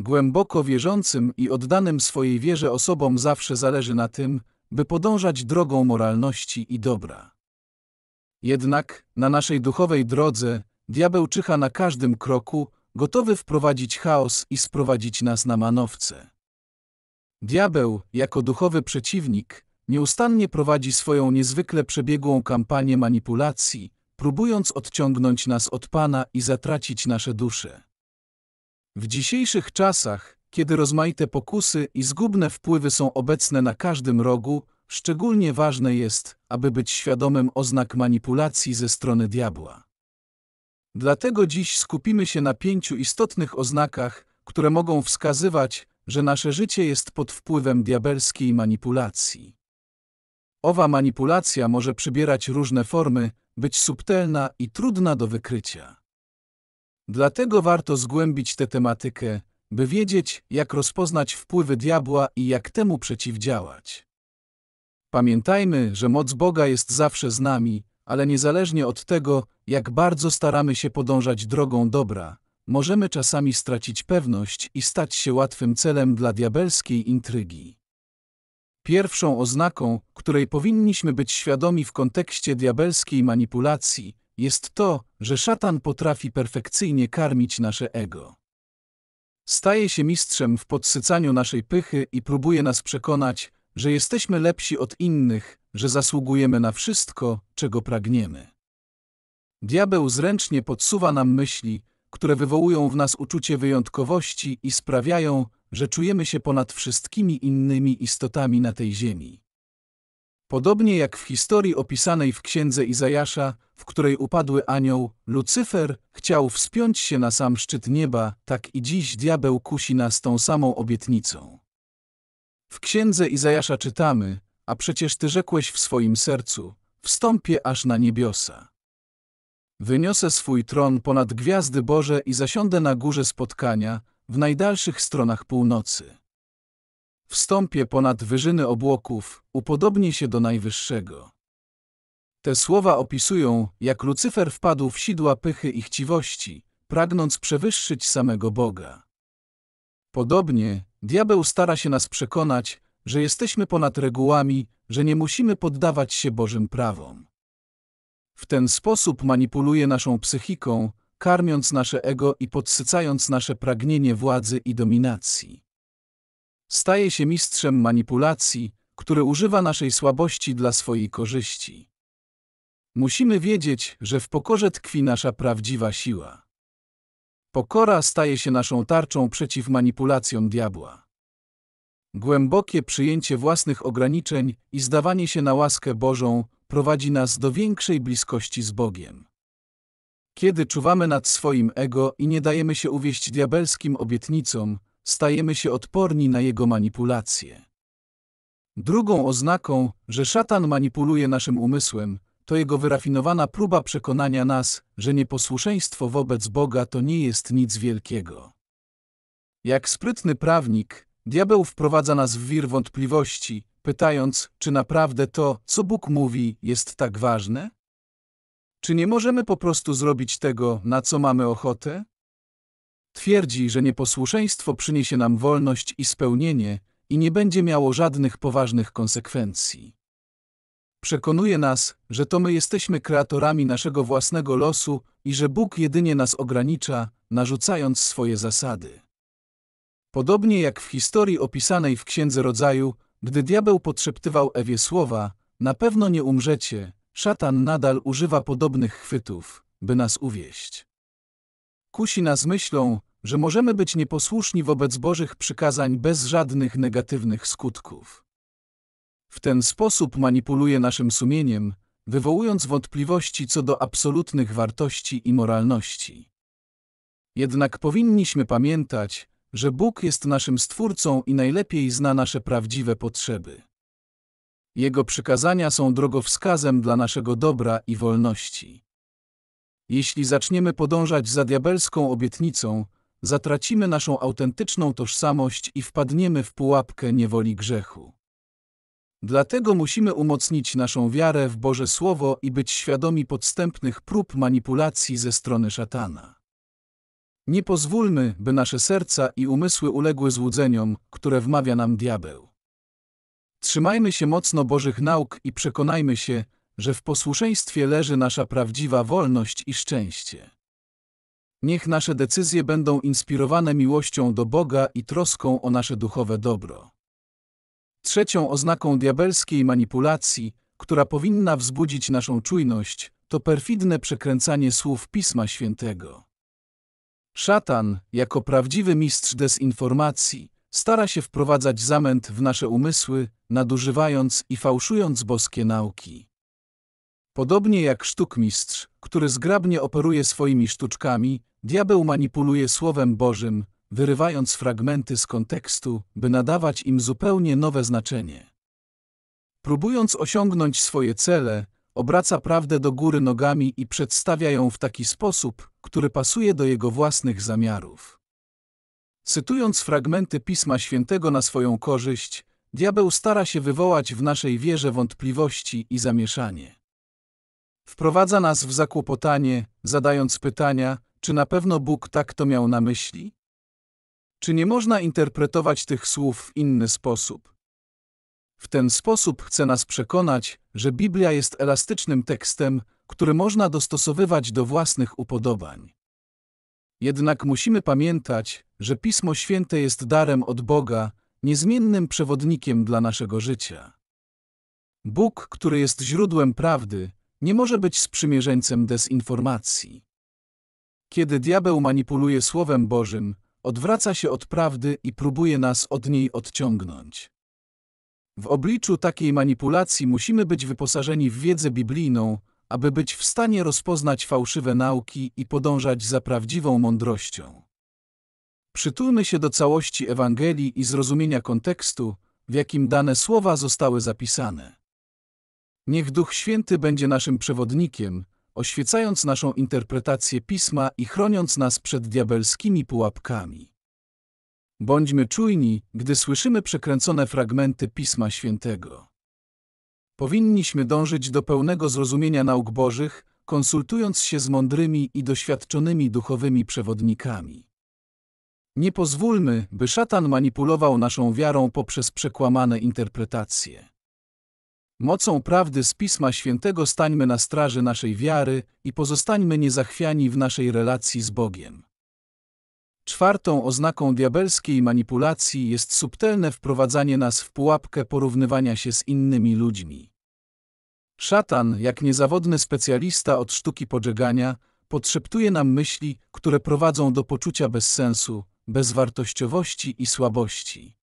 Głęboko wierzącym i oddanym swojej wierze osobom zawsze zależy na tym, by podążać drogą moralności i dobra. Jednak na naszej duchowej drodze diabeł czyha na każdym kroku, gotowy wprowadzić chaos i sprowadzić nas na manowce. Diabeł, jako duchowy przeciwnik, nieustannie prowadzi swoją niezwykle przebiegłą kampanię manipulacji, próbując odciągnąć nas od Pana i zatracić nasze dusze. W dzisiejszych czasach, kiedy rozmaite pokusy i zgubne wpływy są obecne na każdym rogu, szczególnie ważne jest, aby być świadomym oznak manipulacji ze strony diabła. Dlatego dziś skupimy się na pięciu istotnych oznakach, które mogą wskazywać, że nasze życie jest pod wpływem diabelskiej manipulacji. Owa manipulacja może przybierać różne formy, być subtelna i trudna do wykrycia. Dlatego warto zgłębić tę tematykę, by wiedzieć, jak rozpoznać wpływy diabła i jak temu przeciwdziałać. Pamiętajmy, że moc Boga jest zawsze z nami, ale niezależnie od tego, jak bardzo staramy się podążać drogą dobra, możemy czasami stracić pewność i stać się łatwym celem dla diabelskiej intrygi. Pierwszą oznaką, której powinniśmy być świadomi w kontekście diabelskiej manipulacji, jest to, że szatan potrafi perfekcyjnie karmić nasze ego. Staje się mistrzem w podsycaniu naszej pychy i próbuje nas przekonać, że jesteśmy lepsi od innych, że zasługujemy na wszystko, czego pragniemy. Diabeł zręcznie podsuwa nam myśli, które wywołują w nas uczucie wyjątkowości i sprawiają, że czujemy się ponad wszystkimi innymi istotami na tej ziemi. Podobnie jak w historii opisanej w księdze Izajasza, w której upadły anioł, Lucyfer chciał wspiąć się na sam szczyt nieba, tak i dziś diabeł kusi nas tą samą obietnicą. W księdze Izajasza czytamy, a przecież ty rzekłeś w swoim sercu, wstąpię aż na niebiosa. Wyniosę swój tron ponad gwiazdy Boże i zasiądę na górze spotkania, w najdalszych stronach północy wstąpię ponad wyżyny obłoków, upodobnię się do Najwyższego. Te słowa opisują, jak Lucyfer wpadł w sidła pychy i chciwości, pragnąc przewyższyć samego Boga. Podobnie, diabeł stara się nas przekonać, że jesteśmy ponad regułami, że nie musimy poddawać się Bożym prawom. W ten sposób manipuluje naszą psychiką, karmiąc nasze ego i podsycając nasze pragnienie władzy i dominacji. Staje się mistrzem manipulacji, który używa naszej słabości dla swojej korzyści. Musimy wiedzieć, że w pokorze tkwi nasza prawdziwa siła. Pokora staje się naszą tarczą przeciw manipulacjom diabła. Głębokie przyjęcie własnych ograniczeń i zdawanie się na łaskę Bożą prowadzi nas do większej bliskości z Bogiem. Kiedy czuwamy nad swoim ego i nie dajemy się uwieść diabelskim obietnicom, stajemy się odporni na jego manipulacje. Drugą oznaką, że szatan manipuluje naszym umysłem, to jego wyrafinowana próba przekonania nas, że nieposłuszeństwo wobec Boga to nie jest nic wielkiego. Jak sprytny prawnik, diabeł wprowadza nas w wir wątpliwości, pytając, czy naprawdę to, co Bóg mówi, jest tak ważne? Czy nie możemy po prostu zrobić tego, na co mamy ochotę? Twierdzi, że nieposłuszeństwo przyniesie nam wolność i spełnienie i nie będzie miało żadnych poważnych konsekwencji. Przekonuje nas, że to my jesteśmy kreatorami naszego własnego losu i że Bóg jedynie nas ogranicza, narzucając swoje zasady. Podobnie jak w historii opisanej w Księdze Rodzaju, gdy diabeł podszeptywał Ewie słowa, na pewno nie umrzecie, szatan nadal używa podobnych chwytów, by nas uwieść. Kusi nas myślą, że możemy być nieposłuszni wobec Bożych przykazań bez żadnych negatywnych skutków. W ten sposób manipuluje naszym sumieniem, wywołując wątpliwości co do absolutnych wartości i moralności. Jednak powinniśmy pamiętać, że Bóg jest naszym Stwórcą i najlepiej zna nasze prawdziwe potrzeby. Jego przykazania są drogowskazem dla naszego dobra i wolności. Jeśli zaczniemy podążać za diabelską obietnicą, zatracimy naszą autentyczną tożsamość i wpadniemy w pułapkę niewoli grzechu. Dlatego musimy umocnić naszą wiarę w Boże Słowo i być świadomi podstępnych prób manipulacji ze strony szatana. Nie pozwólmy, by nasze serca i umysły uległy złudzeniom, które wmawia nam diabeł. Trzymajmy się mocno Bożych nauk i przekonajmy się, że w posłuszeństwie leży nasza prawdziwa wolność i szczęście. Niech nasze decyzje będą inspirowane miłością do Boga i troską o nasze duchowe dobro. Trzecią oznaką diabelskiej manipulacji, która powinna wzbudzić naszą czujność, to perfidne przekręcanie słów Pisma Świętego. Szatan, jako prawdziwy mistrz dezinformacji, stara się wprowadzać zamęt w nasze umysły, nadużywając i fałszując boskie nauki. Podobnie jak sztukmistrz, który zgrabnie operuje swoimi sztuczkami, diabeł manipuluje Słowem Bożym, wyrywając fragmenty z kontekstu, by nadawać im zupełnie nowe znaczenie. Próbując osiągnąć swoje cele, obraca prawdę do góry nogami i przedstawia ją w taki sposób, który pasuje do jego własnych zamiarów. Cytując fragmenty Pisma Świętego na swoją korzyść, diabeł stara się wywołać w naszej wierze wątpliwości i zamieszanie. Wprowadza nas w zakłopotanie, zadając pytania, czy na pewno Bóg tak to miał na myśli? Czy nie można interpretować tych słów w inny sposób? W ten sposób chce nas przekonać, że Biblia jest elastycznym tekstem, który można dostosowywać do własnych upodobań. Jednak musimy pamiętać, że Pismo Święte jest darem od Boga, niezmiennym przewodnikiem dla naszego życia. Bóg, który jest źródłem prawdy, nie może być sprzymierzeńcem dezinformacji. Kiedy diabeł manipuluje Słowem Bożym, odwraca się od prawdy i próbuje nas od niej odciągnąć. W obliczu takiej manipulacji musimy być wyposażeni w wiedzę biblijną, aby być w stanie rozpoznać fałszywe nauki i podążać za prawdziwą mądrością. Przytulmy się do całości Ewangelii i zrozumienia kontekstu, w jakim dane słowa zostały zapisane. Niech Duch Święty będzie naszym przewodnikiem, oświecając naszą interpretację Pisma i chroniąc nas przed diabelskimi pułapkami. Bądźmy czujni, gdy słyszymy przekręcone fragmenty Pisma Świętego. Powinniśmy dążyć do pełnego zrozumienia nauk Bożych, konsultując się z mądrymi i doświadczonymi duchowymi przewodnikami. Nie pozwólmy, by szatan manipulował naszą wiarą poprzez przekłamane interpretacje. Mocą prawdy z Pisma Świętego stańmy na straży naszej wiary i pozostańmy niezachwiani w naszej relacji z Bogiem. Czwartą oznaką diabelskiej manipulacji jest subtelne wprowadzanie nas w pułapkę porównywania się z innymi ludźmi. Szatan, jak niezawodny specjalista od sztuki podżegania, podszeptuje nam myśli, które prowadzą do poczucia bezsensu, bezwartościowości i słabości.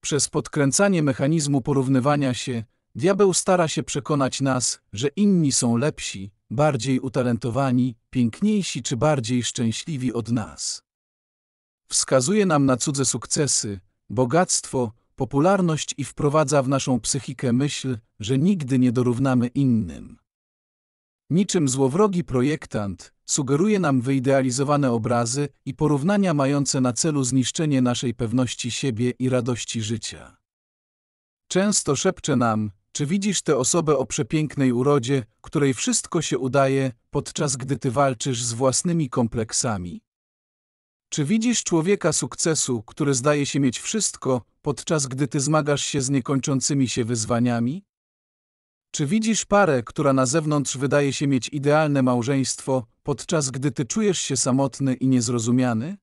Przez podkręcanie mechanizmu porównywania się, Diabeł stara się przekonać nas, że inni są lepsi, bardziej utalentowani, piękniejsi czy bardziej szczęśliwi od nas. Wskazuje nam na cudze sukcesy, bogactwo, popularność i wprowadza w naszą psychikę myśl, że nigdy nie dorównamy innym. Niczym złowrogi projektant sugeruje nam wyidealizowane obrazy i porównania mające na celu zniszczenie naszej pewności siebie i radości życia. Często szepcze nam, czy widzisz tę osobę o przepięknej urodzie, której wszystko się udaje, podczas gdy ty walczysz z własnymi kompleksami? Czy widzisz człowieka sukcesu, który zdaje się mieć wszystko, podczas gdy ty zmagasz się z niekończącymi się wyzwaniami? Czy widzisz parę, która na zewnątrz wydaje się mieć idealne małżeństwo, podczas gdy ty czujesz się samotny i niezrozumiany?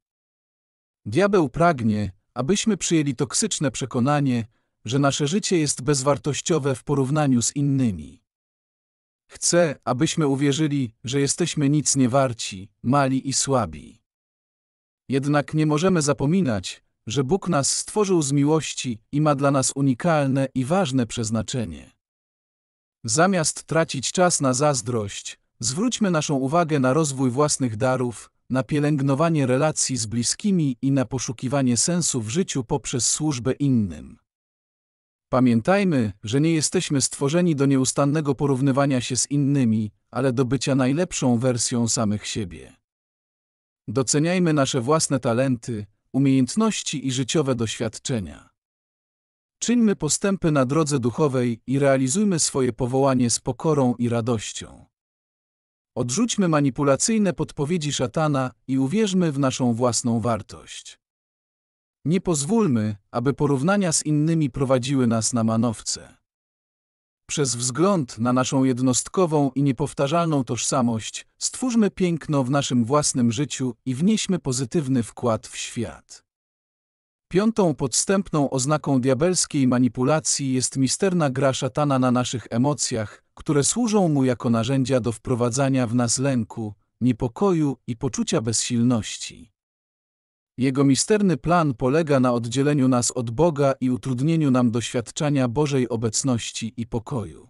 Diabeł pragnie, abyśmy przyjęli toksyczne przekonanie, że nasze życie jest bezwartościowe w porównaniu z innymi. Chcę, abyśmy uwierzyli, że jesteśmy nic nie warci, mali i słabi. Jednak nie możemy zapominać, że Bóg nas stworzył z miłości i ma dla nas unikalne i ważne przeznaczenie. Zamiast tracić czas na zazdrość, zwróćmy naszą uwagę na rozwój własnych darów, na pielęgnowanie relacji z bliskimi i na poszukiwanie sensu w życiu poprzez służbę innym. Pamiętajmy, że nie jesteśmy stworzeni do nieustannego porównywania się z innymi, ale do bycia najlepszą wersją samych siebie. Doceniajmy nasze własne talenty, umiejętności i życiowe doświadczenia. Czyńmy postępy na drodze duchowej i realizujmy swoje powołanie z pokorą i radością. Odrzućmy manipulacyjne podpowiedzi szatana i uwierzmy w naszą własną wartość. Nie pozwólmy, aby porównania z innymi prowadziły nas na manowce. Przez wzgląd na naszą jednostkową i niepowtarzalną tożsamość, stwórzmy piękno w naszym własnym życiu i wnieśmy pozytywny wkład w świat. Piątą podstępną oznaką diabelskiej manipulacji jest misterna gra szatana na naszych emocjach, które służą mu jako narzędzia do wprowadzania w nas lęku, niepokoju i poczucia bezsilności. Jego misterny plan polega na oddzieleniu nas od Boga i utrudnieniu nam doświadczenia Bożej obecności i pokoju.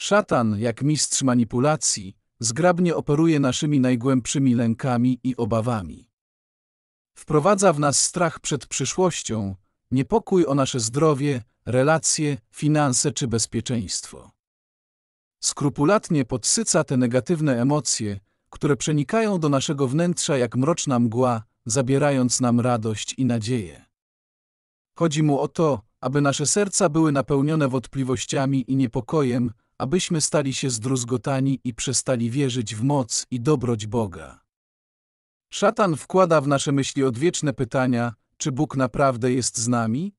Szatan, jak mistrz manipulacji, zgrabnie operuje naszymi najgłębszymi lękami i obawami. Wprowadza w nas strach przed przyszłością, niepokój o nasze zdrowie, relacje, finanse czy bezpieczeństwo. Skrupulatnie podsyca te negatywne emocje, które przenikają do naszego wnętrza jak mroczna mgła, zabierając nam radość i nadzieję. Chodzi mu o to, aby nasze serca były napełnione wątpliwościami i niepokojem, abyśmy stali się zdruzgotani i przestali wierzyć w moc i dobroć Boga. Szatan wkłada w nasze myśli odwieczne pytania, czy Bóg naprawdę jest z nami?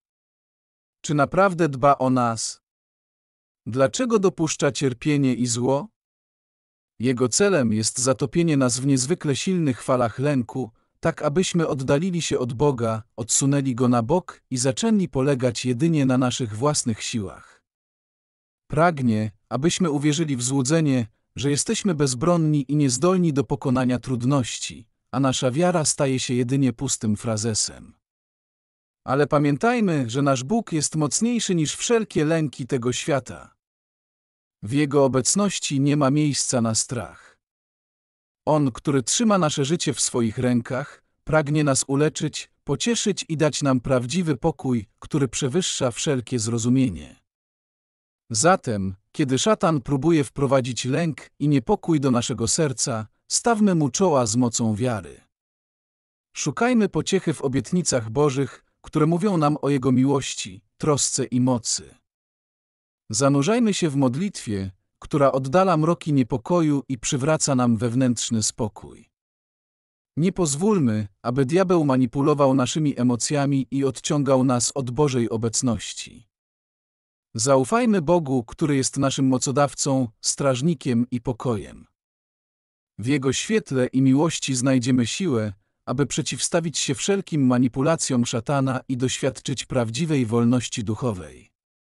Czy naprawdę dba o nas? Dlaczego dopuszcza cierpienie i zło? Jego celem jest zatopienie nas w niezwykle silnych falach lęku, tak abyśmy oddalili się od Boga, odsunęli Go na bok i zaczęli polegać jedynie na naszych własnych siłach. Pragnie, abyśmy uwierzyli w złudzenie, że jesteśmy bezbronni i niezdolni do pokonania trudności, a nasza wiara staje się jedynie pustym frazesem. Ale pamiętajmy, że nasz Bóg jest mocniejszy niż wszelkie lęki tego świata. W Jego obecności nie ma miejsca na strach. On, który trzyma nasze życie w swoich rękach, pragnie nas uleczyć, pocieszyć i dać nam prawdziwy pokój, który przewyższa wszelkie zrozumienie. Zatem, kiedy szatan próbuje wprowadzić lęk i niepokój do naszego serca, stawmy mu czoła z mocą wiary. Szukajmy pociechy w obietnicach Bożych, które mówią nam o Jego miłości, trosce i mocy. Zanurzajmy się w modlitwie, która oddala mroki niepokoju i przywraca nam wewnętrzny spokój. Nie pozwólmy, aby diabeł manipulował naszymi emocjami i odciągał nas od Bożej obecności. Zaufajmy Bogu, który jest naszym mocodawcą, strażnikiem i pokojem. W Jego świetle i miłości znajdziemy siłę, aby przeciwstawić się wszelkim manipulacjom szatana i doświadczyć prawdziwej wolności duchowej.